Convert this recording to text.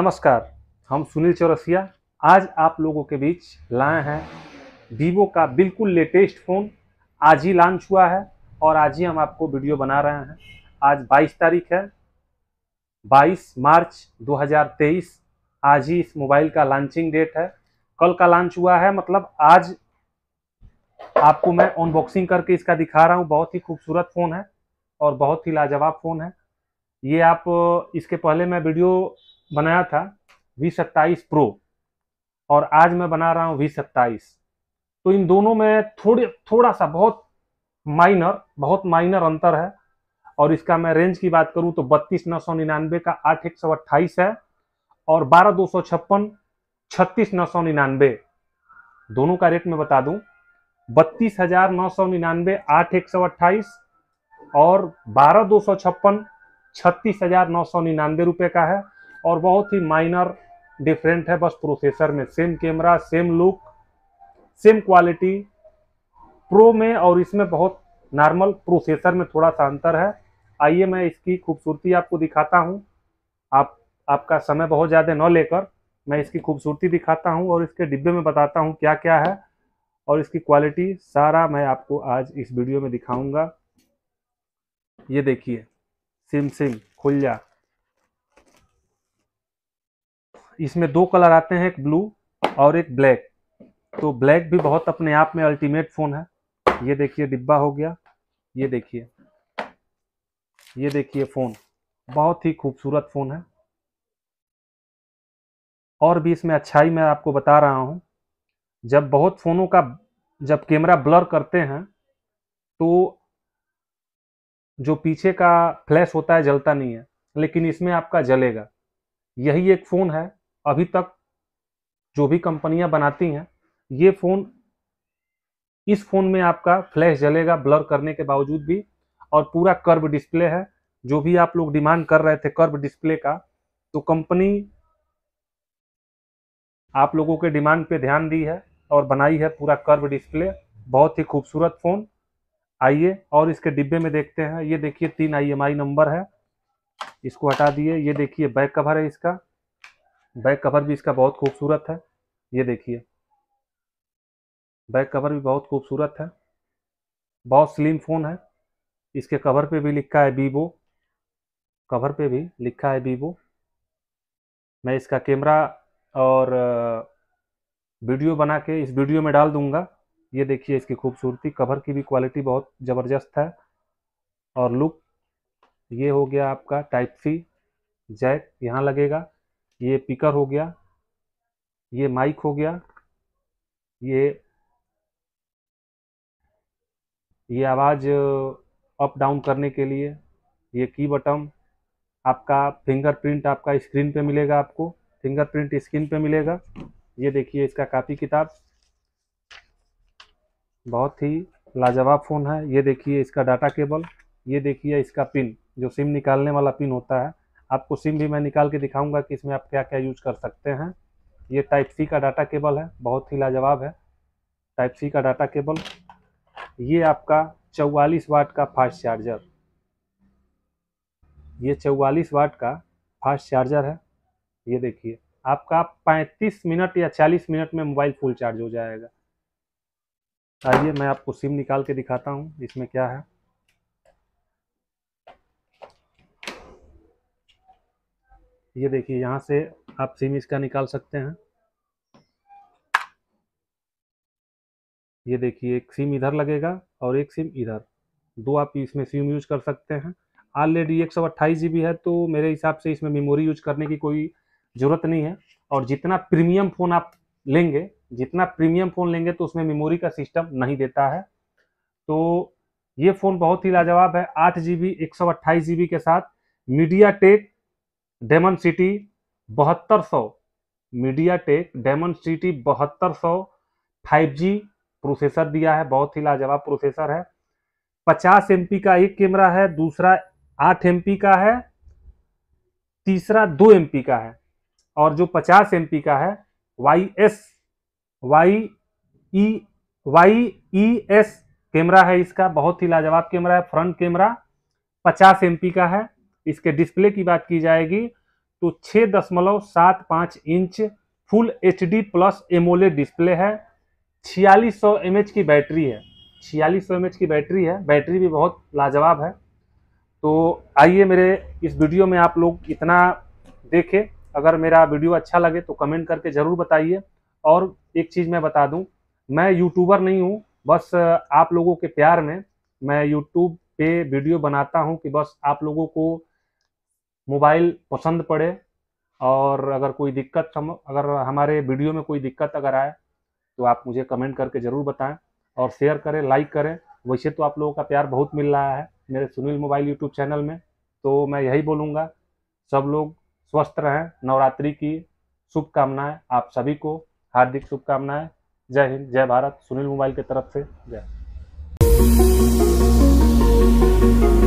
नमस्कार हम सुनील चौरसिया आज आप लोगों के बीच लाए हैं वीवो का बिल्कुल लेटेस्ट फ़ोन आज ही लॉन्च हुआ है और आज ही हम आपको वीडियो बना रहे हैं आज 22 तारीख है 22 मार्च 2023 आज ही इस मोबाइल का लॉन्चिंग डेट है कल का लॉन्च हुआ है मतलब आज आपको मैं अनबॉक्सिंग करके इसका दिखा रहा हूँ बहुत ही खूबसूरत फ़ोन है और बहुत ही लाजवाब फ़ोन है ये आप इसके पहले मैं वीडियो बनाया था वी सत्ताईस प्रो और आज मैं बना रहा हूँ वी सत्ताईस तो इन दोनों में थोड़ी थोड़ा सा बहुत माइनर बहुत माइनर अंतर है और इसका मैं रेंज की बात करूं तो बत्तीस नौ सौ निन्यानवे का आठ एक सौ अट्ठाईस है और बारह दो सौ छप्पन छत्तीस नौ सौ निन्यानवे दोनों का रेट मैं बता दूं बत्तीस हजार नौ सौ निन्यानवे आठ एक सौ अट्ठाईस और बारह दो सौ छप्पन छत्तीस हजार नौ सौ निन्यानवे रुपये का है और बहुत ही माइनर डिफरेंट है बस प्रोसेसर में same camera same look same quality pro में और इसमें बहुत नॉर्मल प्रोसेसर में थोड़ा सा अंतर है आइए मैं इसकी खूबसूरती आपको दिखाता हूँ आप आपका समय बहुत ज़्यादा न लेकर मैं इसकी खूबसूरती दिखाता हूँ और इसके डिब्बे में बताता हूँ क्या क्या है और इसकी क्वालिटी सारा मैं आपको आज इस वीडियो में दिखाऊंगा ये देखिए सिम सिम खुल जा इसमें दो कलर आते हैं एक ब्लू और एक ब्लैक तो ब्लैक भी बहुत अपने आप में अल्टीमेट फ़ोन है ये देखिए डिब्बा हो गया ये देखिए ये देखिए फ़ोन बहुत ही खूबसूरत फ़ोन है और भी इसमें अच्छाई मैं आपको बता रहा हूँ जब बहुत फ़ोनों का जब कैमरा ब्लर करते हैं तो जो पीछे का फ्लैश होता है जलता नहीं है लेकिन इसमें आपका जलेगा यही एक फ़ोन है अभी तक जो भी कंपनियां बनाती हैं ये फ़ोन इस फ़ोन में आपका फ्लैश जलेगा ब्लर करने के बावजूद भी और पूरा कर्व डिस्प्ले है जो भी आप लोग डिमांड कर रहे थे कर्व डिस्प्ले का तो कंपनी आप लोगों के डिमांड पे ध्यान दी है और बनाई है पूरा कर्व डिस्प्ले बहुत ही खूबसूरत फ़ोन आइए और इसके डिब्बे में देखते हैं ये देखिए तीन आई नंबर है इसको हटा दिए ये देखिए बैक कवर है इसका बैक कवर भी इसका बहुत खूबसूरत है ये देखिए बैक कवर भी बहुत खूबसूरत है बहुत स्लिम फ़ोन है इसके कवर पे भी लिखा है वीवो कवर पे भी लिखा है वीवो मैं इसका कैमरा और वीडियो बना के इस वीडियो में डाल दूंगा ये देखिए इसकी खूबसूरती कवर की भी क्वालिटी बहुत ज़बरदस्त है और लुक ये हो गया आपका टाइप सी जैक यहाँ लगेगा ये पिकर हो गया ये माइक हो गया ये ये आवाज़ अप डाउन करने के लिए ये की बटन आपका फिंगरप्रिंट आपका स्क्रीन पे मिलेगा आपको फिंगरप्रिंट स्क्रीन पे मिलेगा ये देखिए इसका कापी किताब बहुत ही लाजवाब फ़ोन है ये देखिए इसका डाटा केबल ये देखिए इसका पिन जो सिम निकालने वाला पिन होता है आपको सिम भी मैं निकाल के दिखाऊंगा कि इसमें आप क्या क्या यूज कर सकते हैं ये टाइप सी का डाटा केबल है बहुत ही लाजवाब है टाइप सी का डाटा केबल ये आपका चौवालीस वाट का फास्ट चार्जर ये चौवालीस वाट का फास्ट चार्जर है ये देखिए आपका 35 मिनट या 40 मिनट में मोबाइल फुल चार्ज हो जाएगा आइए मैं आपको सिम निकाल के दिखाता हूँ इसमें क्या है ये देखिए यहाँ से आप सिम इसका निकाल सकते हैं ये देखिए एक सिम इधर लगेगा और एक सिम इधर दो आप इसमें सिम यूज कर सकते हैं ऑलरेडी एक सौ अट्ठाईस जी है तो मेरे हिसाब से इसमें मेमोरी यूज करने की कोई ज़रूरत नहीं है और जितना प्रीमियम फ़ोन आप लेंगे जितना प्रीमियम फ़ोन लेंगे तो उसमें मेमोरी का सिस्टम नहीं देता है तो ये फ़ोन बहुत ही लाजवाब है आठ जी एक सौ जी बी के साथ मीडिया टेक डेमन सिटी बहत्तर सौ मीडिया टेक डेमन सिटी बहत्तर सौ फाइव जी प्रोसेसर दिया है बहुत ही लाजवाब प्रोसेसर है पचास एम का एक कैमरा है दूसरा आठ एम का है तीसरा दो एम का है और जो पचास एम का है Y S Y E Y E S camera है इसका बहुत ही लाजवाब कैमरा है फ्रंट कैमरा पचास एम का है इसके डिस्प्ले की बात की जाएगी तो छः दशमलव सात पाँच inch full H D plus AMOLED display है छियालीस सौ एम एच की बैटरी है छियालीस सौ एम एच की बैटरी है बैटरी भी बहुत लाजवाब है तो आइए मेरे इस वीडियो में आप लोग इतना देखें अगर मेरा वीडियो अच्छा लगे तो कमेंट करके ज़रूर बताइए और एक चीज़ मैं बता दूं मैं यूट्यूबर नहीं हूं बस आप लोगों के प्यार में मैं यूट्यूब पे वीडियो बनाता हूं कि बस आप लोगों को मोबाइल पसंद पड़े और अगर कोई दिक्कत हम अगर हमारे वीडियो में कोई दिक्कत अगर आए तो आप मुझे कमेंट करके ज़रूर बताएं और शेयर करें लाइक करें वैसे तो आप लोगों का प्यार बहुत मिल रहा है मेरे सुनील मोबाइल यूट्यूब चैनल में तो मैं यही बोलूँगा सब लोग स्वस्थ रहें नवरात्रि की शुभकामनाएँ आप सभी को हार्दिक शुभकामनाएँ जय हिंद जय भारत सुनील मोबाइल की तरफ से जय